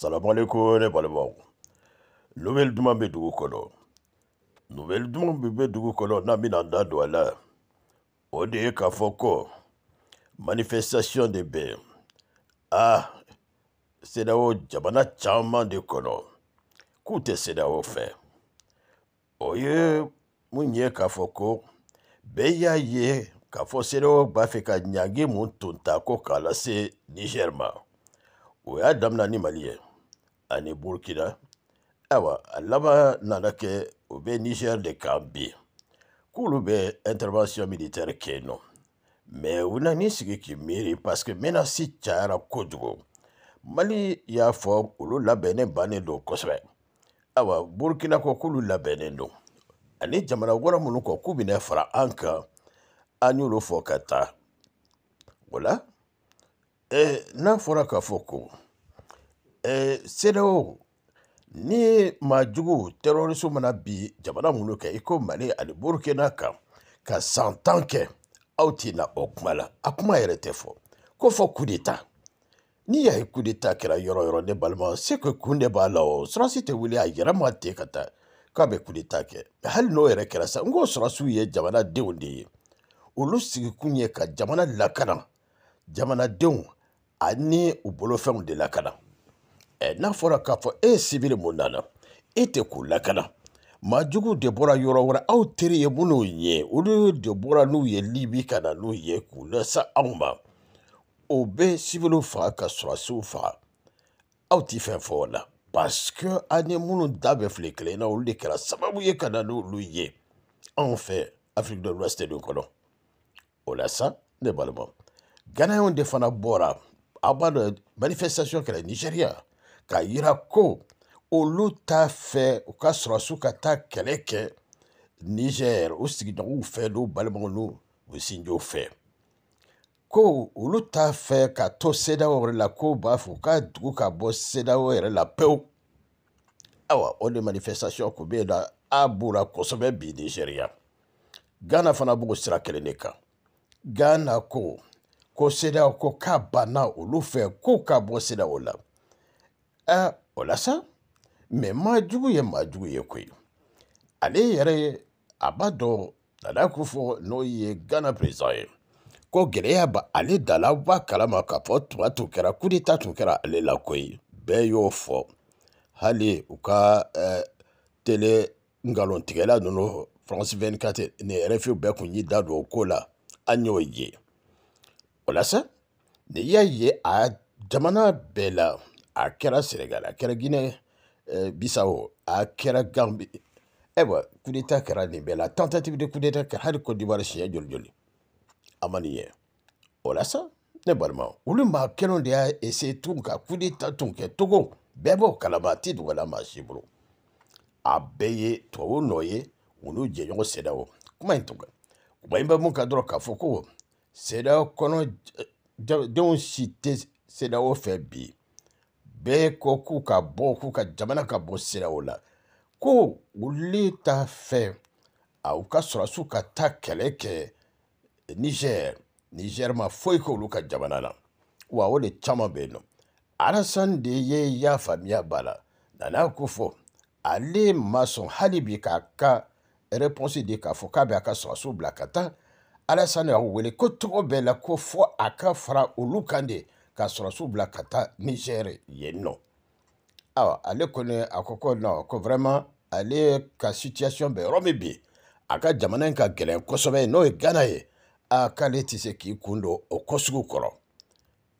salamu aleykum ne balimaw lobeli duman bɛ dugu kɔnɔ lobeli duman bɛ bɛ dugu kɔnɔ n'an bɛna an da don a la o de ye k'a fɔ ko manifestation de bɛ yen ah sedawo jamana caman de kɔnɔ k'u tɛ sedawo fɛ o ye mun ye k'a fɔ ko bɛɛ y'a ye k'a fɔ sedawo b'a fɛ ka ɲangi mun tun ta ko k'a lase nigɛri ma o y'a damina ni mali ye ani burkina ayiwa a laban nana kɛ o bɛ nizɛri de kan bi k'olu bɛ intervention militaire kɛ yen nɔ mɛ u nan'i sigi k'i miiri paseke menasi cayara kojugu mali y'a fɔ olu labɛnnen bannen don kosɛbɛ ayiwa burkina ko k'olu labɛnnen don ani jamana wɛrɛ minnu kɔ k'u bɛna fara an kan an y'olu fɔ ka taa o la n'a fɔra k'a fɔ ko eh, CEDEAO ni maa jugu terɔrisu mana bi jamana minnu kɛ i ko mali ani burukina kan ka san tan kɛ aw ti na o kuma la a kuma yɛrɛ tɛ fɔ ko fɔ kudeta n'i y'a ye kudeta kɛra yɔrɔ yɔrɔ ne balima se ko kun de b'a la o sɔrɔsi tɛ wuli a yɛrɛ ma ten ka taa k'a bɛ kudeta kɛ hali n'o yɛrɛ kɛra sa n ko sɔrɔsiw ye jamanadenw de ye olu sigikun ye ka jamana lakana jamanadenw ani u bolofɛnw de lakana Eh, n'a fɔra k'a fɔ e ye sibiri mun nana e tɛ k'u lakana maa juguw de bɔra yɔrɔ wɛrɛ aw teri ye minnu ye olu de bɔra n'u ye libi ka na n'u ye k'u lasa anw ma o bɛ sibiriw faga ka sɔrɔsiw faga aw ti fɛn fɔ o la parce que an ni minnu da bɛ fili kelen na olu de kɛra sababu ye ka na n'olu ye anw fɛ afiriki de l'ouest de kɔnɔ o la sa ne balima ganayɛnw de fana bɔra a b'a dɔn manifestation kɛra nigéria k'a yira ko olu t'a fɛ u ka sɔrɔsiw ka taa kɛlɛ kɛ niger u sigiɲɔgɔnw fɛ n'u balimaw n'u sinjw fɛ ko olu t'a fɛ ka to sedaw yɛrɛ la ko b'a fɛ u ka dugu ka bɔ sedaw yɛrɛ la pewu awa o de manifestation kun bɛ yen nɔ a b'o la kosɛbɛ bi nigeriya ghana fana b'o sira kelen de kan ghana ko ko sedaw ko k'a banna olu fɛ k'u ka bɔ sedaw la a ụlasa mmemme ajuguye ma ye koyi ale yɛrɛ a b'a dɔn dada ko fɔ n'o ye ghana president ye ko gɛlɛya ba ale dala b'a kalama k'a fɔ tuma tun kɛra kudeta tun kɛra ale la koyi bɛɛ y'o fɔ hali u ka uh, e, tele nkalontigɛla ninnu faransi 24 ni rfi bɛɛ tun y'i da don o ko la an y'o ye o la sa ni y'a ye a jamana bɛɛ la a kɛra sɛnɛgali a kɛra ginɛ euh, bisawo a kɛra ganbi ayiwa eh kudeta kɛra nin bɛɛ la tentative de kudeta kɛra hali cote d'ivoire siɲɛ joli joli a ma nin ye o la sa ne balima olu maa kelenw de y'a essaye tun ka kudeta tun kɛ togo bɛɛ b'o kalama a ti dugala maa si bolo a bɛɛ ye tubabu nɔ ye u n'u jɛɲɔgɔn sedaw kuma in tun kan kuma in bɛ mun kan dɔrɔn k'a fɔ ko sedaw kɔnɔ denw si tɛ sedaw fɛ bi bɛɛ kɔ k'u ka bɔ k'u ka jamana ka bɔ siraw la ko olu t'a fɛ aw ka sɔrɔsiw ka taa kɛlɛ kɛ nizɛri nizɛri ma foyi kɛ olu ka jamana la wa o de caman bɛ yen nɔ alasan de ye y'a faamuya ba la nana ko fɔ ale ma sɔn hali bi k'a ka rɛpɔnsi di k'a fɔ k'a bɛ a ka sɔrɔsiw bila ka taa alasan y'a wele ko tɔgɔ bɛɛ la ko fɔ a ka fara olu kan de ka sɔrɔsiw bila ka taa nizɛri yen nɔ awa ale kɔni a ko ko nɔ ko vraiment ale ka situation bɛ yɔrɔ min bi a ka jamana in ka gɛlɛn kosɛbɛ n'o ye ghana ye a k'ale tɛ se k'i kun don o ko sugu kɔrɔ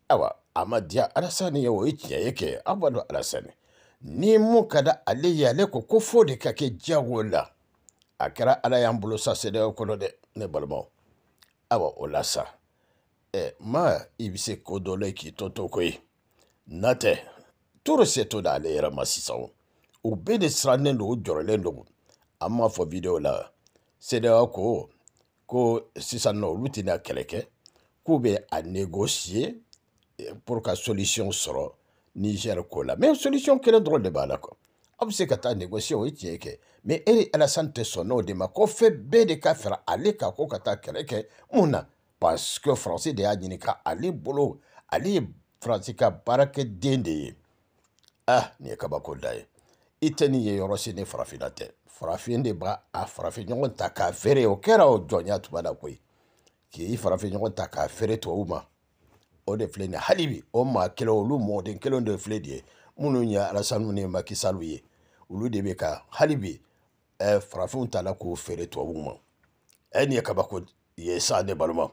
ayiwa a ma diya alasani ye o ye tiɲɛ ye kɛ aw b'a dɔn alasani ni mun ka da ale ye ale ko ko fo de ka kɛ diyago la a kɛra ala y'an bolo sa sedeyaw kɔnɔ dɛ ne balimaw ayiwa o la sa e ma i se kodole k'i toto kwe. Nate, tout tɛ se to da ale yɛrɛ ma sisan o de sirannen don o jɔrɔlen don fo m'a fɔ videwo la sedeya ko ko sisan nɔ olu tɛna kɛlɛ kɛ a négocier eh, pour ka solution sɔrɔ Niger ko la mais solution kele dɔrɔn de b'a la quoi aw se ka taa o mais e ni sante sono de ma ko fe be de ka ale kan ko kata taa kɛlɛ parce que faransi de y'a ɲininka ale bolo ale ye faransi ka baarakɛden de ye ah nin ye kabako da ye i tɛ nin ye yɔrɔ si ni farafinna tɛ farafin de b'a a farafin ɲɔgɔn ta k'a feere o kɛra o jɔnya tuma na koyi k'i farafin ɲɔgɔn ta k'a feere tubabu ma o de filɛ nin hali bi o maa kelen olu mɔden kelen de filɛ nin ye minnu ye alasanu ni makisalu ye olu de bɛ ka hali bi ɛ farafinw ta la k'o feere tubabuw ma ɛ nin ye kabako ye sa ne balima.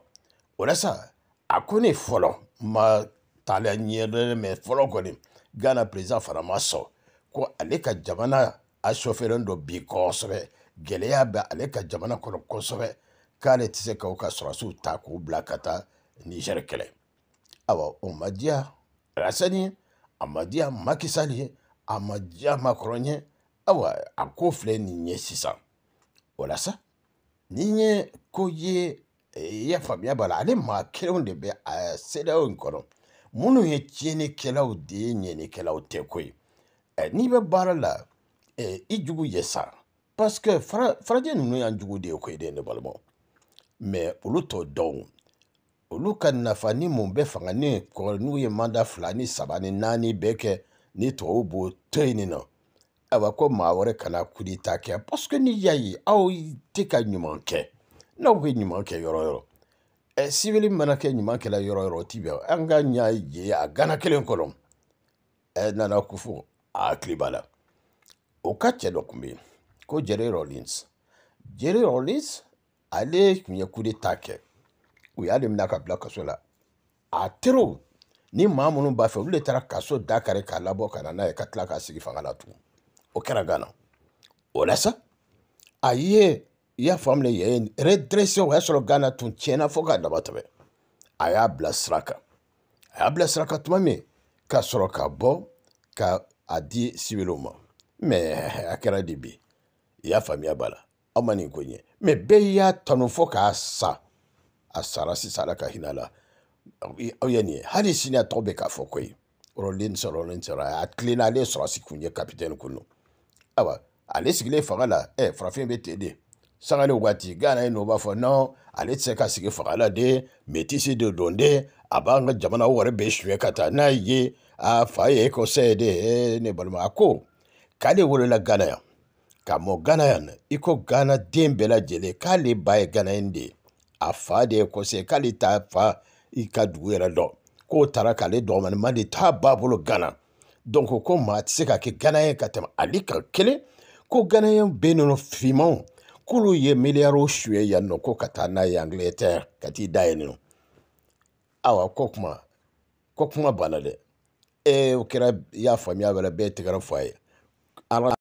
walasa a ko ne fɔlɔ ma taala ɲɛdɔn mɛ fɔlɔ kɔni ghana president fana ma sɔn ko ale ka jamana a sɔfɛlen dɔ bi kɔsɛbɛ gɛlɛya bɛ ale ka jamana kɔnɔ kɔsɛbɛ k'ale tɛ se k'aw ka sɔrɔsiw ta k'u bila ka taa nizɛri kɛlɛ awa o ma diya alasani a ma diya makisali ye a ma diya makɔrɔ ye awa a ko filɛ nin ye sisan walasa n'i ye ko ye i y'a faamuya b'a la ale maa kelenw de bɛ a seerew in kɔnɔ minnu ye tiɲɛnikɛlaw de ye ɲɛnikɛlaw tɛ ko ye n'i bɛ baara la i jugu ye sa parce que farajɛ ninnu y'an jugu de ye ko ye de ne balimaw mɛ olu t'o dɔn olu ka nafa ni mun bɛ fanga ni kɔ n'u ye manda fila ni saba ni naani bɛɛ kɛ ni tɔw b'o to yen nɔ ayiwa ko maa wɛrɛ kana kudita kɛ parce que n'i y'a ye aw tɛ ka ɲuman kɛ na ko ɲuman kɛ yɔrɔ yɔrɔ ɛ sibili mana kɛ ɲuman kɛla yɔrɔ yɔrɔ o ti bɛn an ka ɲa ye a gana kelen kɔnɔ ɛ nana kofo a hakili b'a la o ka cɛ dɔ kun bɛ yen ko jerry rollins jerry rollins ale tun ye kude ta kɛ u y'ale minɛ ka bila kaso la a teriw ni maa minnu b'a fɛ olu de taara kaso dakari k'a labɔ ka na n'a ye ka tila k'a sigi fanga la tugun o kɛra gana o la sa a ye i y'a faamu yen yen redresse o y'a sɔrɔ ghana tun tiɲɛna fo k'a dama tɛmɛ a y'a bila sira kan a y'a bila sira kan tuma min ka sɔrɔ ka bɔ ka a di sibiliw ma mɛ a kɛra de bi i y'a faamuya b'a la aw ma nin ko ɲɛ mɛ bɛɛ y'a tanu fo k'a sa a sara sisan ala ka hinɛ a la aw ye nin ye hali sini a tɔgɔ bɛ k'a fɔ koyi ɔrɔlen sɔrɔ ɔrɔlen sɔrɔ a tilenna ale ye sɔrɔsi kun ye kapitɛni kun don ayiwa ale sigilen fanga la ɛ farafin bɛ ten de sangale waati gana ye n'o b'a fɔ non ale tɛ se ka sigi fanga la de métisi de don de a b'an ka jamana wɛrɛ bɛɛ suɲɛ ka taa n'a ye a fa ye ekɔsɛ de eh, ne balima a ko k'ale wolola gana yan ka mɔ gana yan i ko gana den bɛɛ lajɛlen k'ale ba ye gana in de ye a fa de ye ekɔsɛ k'ale t'a fa i ka dugu yɛrɛ dɔn k'o taara k'ale dɔgɔmani man di t'a ba bolo gana donc ko maa tɛ se ka kɛ gana ye ka tɛmɛ ale kan kelen ko gana ye bɛ nɔnɔ finmanw k'olu ye miliyaro suɲɛ yan nɔ ko ka taa n'a ye angleterre ka t'i da yen nɔ awa ko kuma ko kuma banna dɛ ee o kɛra i y'a faamuya wɛrɛ bɛɛ tigɛra fɔ a ye ala